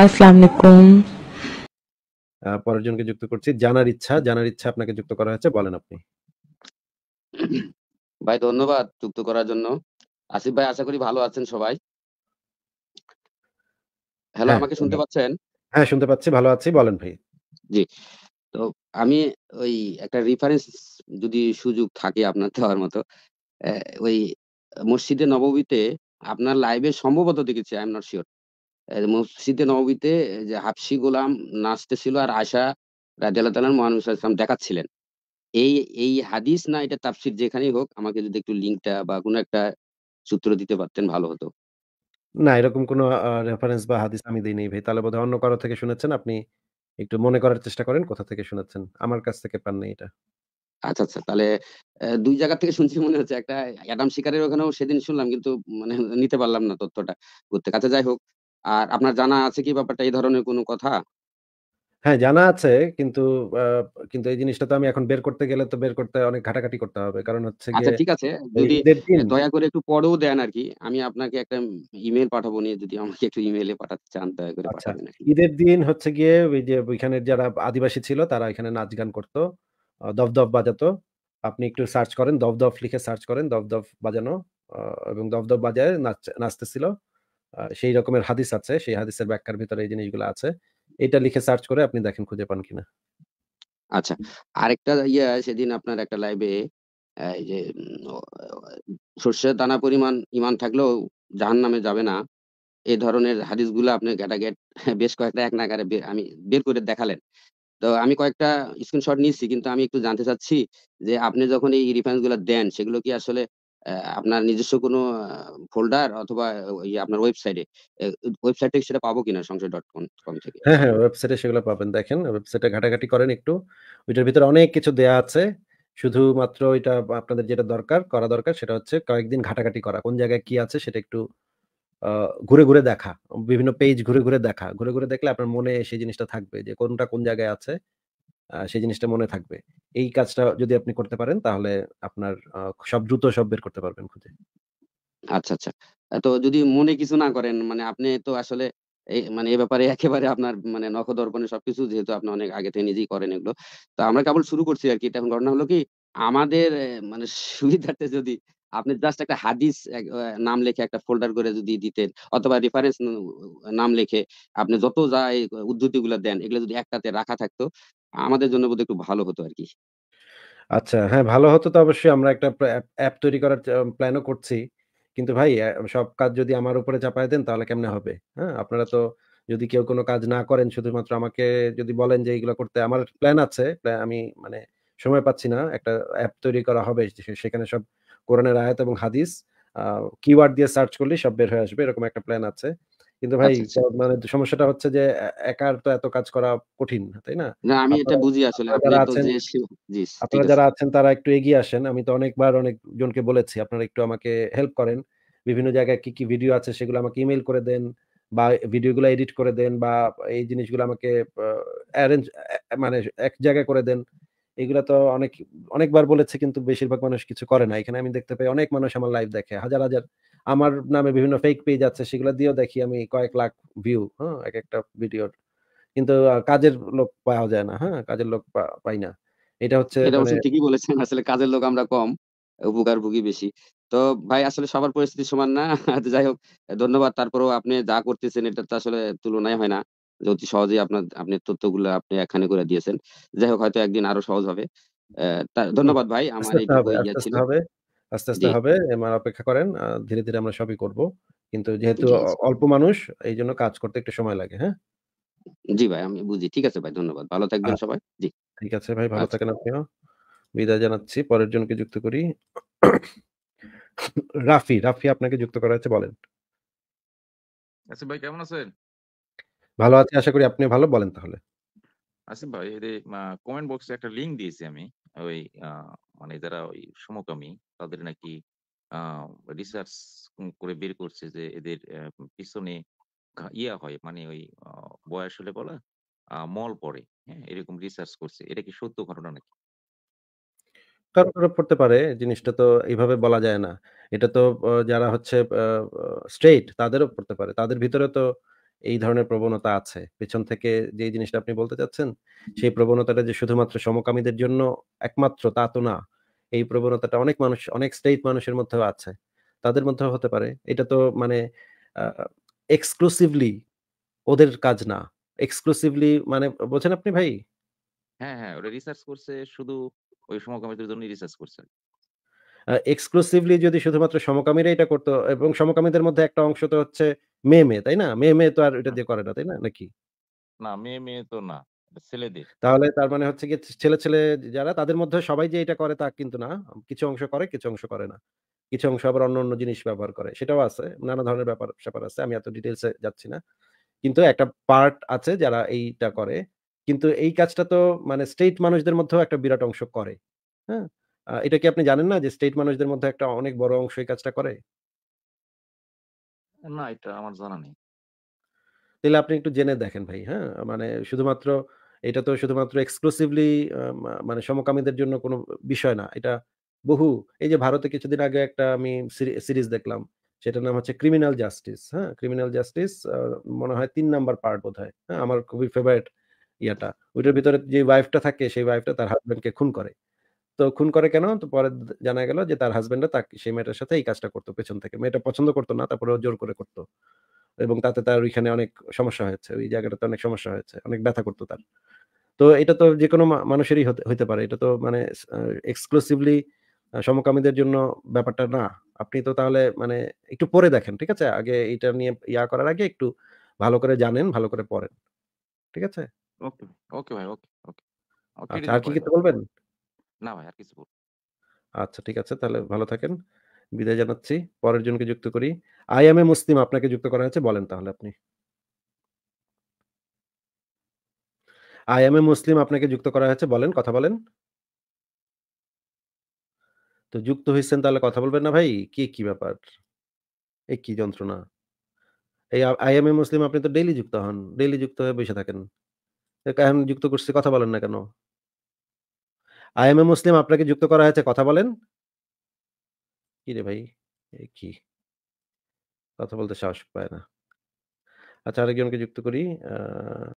আসসালামু পরের জনকে যুক্ত করছি জানার ইচ্ছা জানার ইচ্ছা আপনাকে যুক্ত করা হয়েছে বলেন আপনি ভাই ধন্যবাদ যুক্ত করার জন্য আসিফ ভাই আশা করি ভালো আছেন সবাই হ্যালো আমাকে শুনতে পাচ্ছেন হ্যাঁ শুনতে পাচ্ছি ভালো আছি বলেন ভাই জি তো আমি ওই একটা রেফারেন্স যদি সুযোগ থাকে আপনার দেওয়ার মতো ওই মসজিদে নববীতে আপনার লাইভে সম্ভবত দেখেছি আই এম নট শিওর মসজিদে নবীতে যে হাফসি গোলাম নাচতেছিল আর আশা রাজিয়াল্লাহ তালার মহানুস দেখাচ্ছিলেন এই এই হাদিস না এটা তাফসির যেখানেই হোক আমাকে যদি একটু লিঙ্কটা বা কোনো একটা সূত্র দিতে পারতেন ভালো হতো না এরকম কোনো রেফারেন্স বা হাদিস আমি দিই নাই ভাই তাহলে বোধহয় অন্য কারো থেকে শুনেছেন আপনি একটু মনে করার চেষ্টা করেন কোথা থেকে শুনেছেন আমার কাছ থেকে পাননি এটা আচ্ছা আচ্ছা তাহলে দুই জায়গা থেকে শুনছি মনে হচ্ছে একটা অ্যাডাম শিকারের ওখানেও সেদিন শুনলাম কিন্তু মানে নিতে পারলাম না তথ্যটা করতে কাছে আচ্ছা, যাই হোক আর আপনার জানা আছে কি ব্যাপারটা এই ধরনের কোনো কথা হ্যাঁ জানা আছে কিন্তু কিন্তু এই জিনিসটা তো আমি এখন বের করতে গেলে তো বের করতে অনেক ঘাটাঘাটি করতে হবে কারণ হচ্ছে আচ্ছা ঠিক আছে যদি দয়া করে একটু পরেও দেন আর কি আমি আপনাকে একটা ইমেল পাঠাবো নিয়ে যদি আমাকে একটু ইমেলে পাঠাতে চান দয়া করে আচ্ছা, পাঠাবেন ঈদের দিন হচ্ছে গিয়ে ওই যে ওইখানে যারা আদিবাসী ছিল তারা এখানে নাচ গান করতো দফদফ বাজাতো আপনি একটু সার্চ করেন দফদফ লিখে সার্চ করেন দফদফ বাজানো এবং দফদফ বাজায় নাচ নাচতেছিল সেই রকমের হাদিস আছে সেই হাদিসের ব্যাখ্যার ভিতরে এই জিনিসগুলো আছে এটা লিখে সার্চ করে আপনি দেখেন খুঁজে পান কিনা আচ্ছা আরেকটা ইয়া সেদিন আপনার একটা লাইভে এই যে সর্ষের দানা পরিমাণ ইমান থাকলেও জাহান নামে যাবে না এই ধরনের হাদিস গুলো আপনি গেটাগেট বেশ কয়েকটা এক নাগারে আমি বের করে দেখালেন তো আমি কয়েকটা স্ক্রিনশট নিচ্ছি কিন্তু আমি একটু জানতে চাচ্ছি যে আপনি যখন এই রিফারেন্স গুলো দেন সেগুলো কি আসলে আপনার নিজস্ব কোনো ফোল্ডার অথবা আপনার ওয়েবসাইটে ওয়েবসাইটে সেটা পাবো কিনা সংসদ ডট কম কম থেকে হ্যাঁ হ্যাঁ ওয়েবসাইটে সেগুলো পাবেন দেখেন ওয়েবসাইটে ঘাটাঘাটি করেন একটু ওইটার ভিতরে অনেক কিছু দেয়া আছে শুধুমাত্র এটা আপনাদের যেটা দরকার করা দরকার সেটা হচ্ছে কয়েকদিন ঘাটাঘাটি করা কোন জায়গায় কি আছে সেটা একটু ঘুরে ঘুরে দেখা বিভিন্ন পেজ ঘুরে ঘুরে দেখা ঘুরে ঘুরে দেখলে আপনার মনে সেই জিনিসটা থাকবে যে কোনটা কোন জায়গায় আছে সেই জিনিসটা মনে থাকবে এই কাজটা যদি আপনি করতে পারেন তাহলে আপনার সব দ্রুত সব বের করতে পারবেন খুঁজে আচ্ছা আচ্ছা তো যদি মনে কিছু না করেন মানে আপনি তো আসলে এই মানে এ ব্যাপারে একেবারে আপনার মানে দর্পণে সবকিছু যেহেতু আপনি অনেক আগে থেকে নিজেই করেন এগুলো তো আমরা কেবল শুরু করছি আর কি এটা এখন ঘটনা হলো কি আমাদের মানে সুবিধার্থে যদি আপনি জাস্ট একটা হাদিস নাম লেখে একটা ফোল্ডার করে যদি দিতেন অথবা রেফারেন্স নাম লেখে আপনি যত যা উদ্ধতি গুলো দেন এগুলো যদি একটাতে রাখা থাকতো আমাদের জন্য বোধহয় একটু ভালো হতো আর কি আচ্ছা হ্যাঁ ভালো হতো তো অবশ্যই আমরা একটা অ্যাপ তৈরি করার প্ল্যানও করছি কিন্তু ভাই সব কাজ যদি আমার উপরে চাপায় দেন তাহলে কেমনে হবে? হ্যাঁ? আপনারা তো যদি কেউ কোনো কাজ না করেন শুধুমাত্র আমাকে যদি বলেন যে এইগুলা করতে আমার প্ল্যান আছে। আমি মানে সময় পাচ্ছি না। একটা অ্যাপ তৈরি করা হবে। সেখানে সব কোরআনের আয়াত এবং হাদিস কিওয়ার্ড দিয়ে সার্চ করলেই সব বের হয়ে আসবে। এরকম একটা প্ল্যান আছে। কিন্তু ভাই আচ্ছা, আচ্ছা। মানে সমস্যাটা হচ্ছে যে একার তো এত কাজ করা কঠিন তাই না না আমি এটা বুঝি আসলে আপনারা যারা আছেন তারা একটু এগিয়ে আসেন আমি তো অনেকবার অনেক জনকে বলেছি আপনারা একটু আমাকে হেল্প করেন বিভিন্ন জায়গায় কি কি ভিডিও আছে সেগুলো আমাকে ইমেল করে দেন বা ভিডিওগুলো এডিট করে দেন বা এই জিনিসগুলো আমাকে অ্যারেঞ্জ মানে এক জায়গায় করে দেন এগুলো তো অনেক অনেকবার বলেছে কিন্তু বেশিরভাগ মানুষ কিছু করে না এখানে আমি দেখতে পাই অনেক মানুষ আমার লাইভ দেখে হাজার হাজার আমার নামে বিভিন্ন ফেক পেজ আছে সেগুলো দিয়েও দেখি আমি কয়েক লাখ ভিউ হ্যাঁ এক একটা ভিডিওর কিন্তু কাজের লোক পাওয়া যায় না হ্যাঁ কাজের লোক পাই না এটা হচ্ছে এটা মানে ঠিকই বলেছেন আসলে কাজের লোক আমরা কম উপকার ভুগি বেশি তো ভাই আসলে সবার পরিস্থিতি সমান না যাই হোক ধন্যবাদ তারপরেও আপনি যা করতেছেন এটা তো আসলে তুলনায় হয় না অতি সহজেই আপনার আপনি তথ্যগুলো আপনি এখানে করে দিয়েছেন যাই হোক হয়তো একদিন আরো সহজ হবে ধন্যবাদ ভাই আমার এই ছিল আস্তে আস্তে হবে এমআর অপেক্ষা করেন ধীরে ধীরে আমরা সবই করব কিন্তু যেহেতু অল্প মানুষ এই জন্য কাজ করতে একটু সময় লাগে হ্যাঁ জি ভাই আমি বুঝি ঠিক আছে ভাই ধন্যবাদ ভালো থাকবেন আচ্ছা। সবাই জি ঠিক আছে ভাই ভালো আচ্ছা। থাকেন আপনিও বিদায় জানাচ্ছি পরের জনকে যুক্ত করি রাফি রাফি আপনাকে যুক্ত করা হয়েছে বলেন আসিফ আচ্ছা, ভাই কেমন আছেন ভালো আছি আশা করি আপনি ভালো বলেন তাহলে আসিফ ভাই এই কমেন্ট বক্সে একটা লিংক দিয়েছি আমি ওই মানে যারা ওই সমকামী তাদের নাকি রিসার্চ করে বের করছে যে এদের পিছনে ইয়া হয় মানে ওই বয়স হলে বলা মল পড়ে হ্যাঁ এরকম রিসার্চ করছে এটা কি সত্য ঘটনা নাকি কারো কারো পড়তে পারে জিনিসটা তো এইভাবে বলা যায় না এটা তো যারা হচ্ছে স্ট্রেট তাদেরও পড়তে পারে তাদের ভিতরে তো এই ধরনের প্রবণতা আছে পেছন থেকে যে জিনিসটা আপনি বলতে চাচ্ছেন সেই প্রবণতাটা যে শুধুমাত্র সমকামীদের জন্য একমাত্র তা তো না এই প্রবণতাটা অনেক মানুষ অনেক স্টেট মানুষের মধ্যেও আছে তাদের মধ্যেও হতে পারে এটা তো মানে এক্সক্লুসিভলি ওদের কাজ না এক্সক্লুসিভলি মানে বোঝেন আপনি ভাই হ্যাঁ হ্যাঁ ওরা রিসার্চ করছে শুধু ওই সমকামীদের জন্য রিসার্চ করছে এক্সক্লুসিভলি যদি শুধুমাত্র সমকামীরা এটা করতো এবং সমকামীদের মধ্যে একটা অংশ তো হচ্ছে মেয়ে, মেয়ে, তাই না? মেয়ে, মেয়ে তো আর ওইটা হ্যাঁ। দিয়ে করে না, তাই না? নাকি? না, মেয়ে, মেয়ে তো না। এটা ছেলেদের। তাহলে তার মানে হচ্ছে কি ছেলে, ছেলে যারা তাদের মধ্যে সবাই যে এটা করে তা কিন্তু না। কিছু অংশ করে, কিছু অংশ করে না। কিছু অংশ আবার অন্য, অন্য জিনিস ব্যবহার করে। সেটাও আছে। নানা ধরনের ব্যাপার-স্যাপার আছে। আমি এত ডিটেলসে যাচ্ছি না। কিন্তু একটা পার্ট আছে যারা এইটা করে। কিন্তু এই কাজটা তো মানে স্টেট মানুষদের মধ্যেও একটা বিরাট অংশ করে। হ্যাঁ? এটা কি আপনি জানেন না যে স্টেট মানুষদের মধ্যে একটা অনেক বড় অংশ এই কাজটা করে? না এটা আমার জানা নেই। তাহলে আপনি একটু জেনে দেখেন ভাই, হ্যাঁ? মানে শুধুমাত্র এটা তো শুধুমাত্র এক্সক্লুসিভলি মানে সমকামীদের জন্য কোনো বিষয় না। এটা বহু এই যে ভারতে কিছুদিন আগে একটা আমি সিরিজ দেখলাম। সেটার নাম হচ্ছে 'ক্রিমিনাল জাস্টিস', হ্যাঁ? 'ক্রিমিনাল জাস্টিস' মনে হয় তিন নাম্বার পার্ট বোধ হয় হ্যাঁ? আমার খুবই ফেভারেট ইয়াটা। ওইটার ভিতরে যে ওয়াইফটা থাকে সেই ওয়াইফটা তার হাজব্যান্ডকে খুন করে। তো খুন করে কেন তো পরে জানা গেল যে তার হাজবেন্ডরা তাকে সেই মেয়েটার সাথে এই কাজটা করতো পেছন থেকে মেয়েটা পছন্দ করতো না তারপরে জোর করে করতো এবং তাতে তার ওইখানে অনেক সমস্যা হয়েছে ওই জায়গাটাতে অনেক সমস্যা হয়েছে অনেক ব্যথা করতো তার তো এটা তো যে কোনো মানুষেরই হতে পারে এটা তো মানে এক্সক্লুসিভলি সমকামীদের জন্য ব্যাপারটা না আপনি তো তাহলে মানে একটু পরে দেখেন ঠিক আছে আগে এটা নিয়ে ইয়া করার আগে একটু ভালো করে জানেন ভালো করে পড়েন ঠিক আছে ওকে ওকে ভাই ওকে ওকে আচ্ছা, আর কি কিছু বলবেন না ভাই আর কিছু বল আচ্ছা ঠিক আছে তাহলে ভালো থাকেন। বিদায় জানাচ্ছি। পরের জনকে যুক্ত করি। আই এম এ মুসলিম আপনাকে যুক্ত করা হয়েছে। বলেন তাহলে আপনি। আই এম এ মুসলিম আপনাকে যুক্ত করা হয়েছে। বলেন, কথা বলেন। তো যুক্ত হয়েছেন তাহলে কথা বলবেন না ভাই? কি, কি ব্যাপার? এ কি যন্ত্রণা? এই আই এম এ মুসলিম আপনি তো ডেইলি যুক্ত হন। ডেইলি যুক্ত হয়ে বসে থাকেন। এখন যুক্ত করছি কথা বলেন না কেন? আই এম এ মুসলিম আপনাকে যুক্ত করা হয়েছে কথা বলেন কি রে ভাই কি কথা বলতে সাহস পায় না আচ্ছা আরেকজনকে যুক্ত করি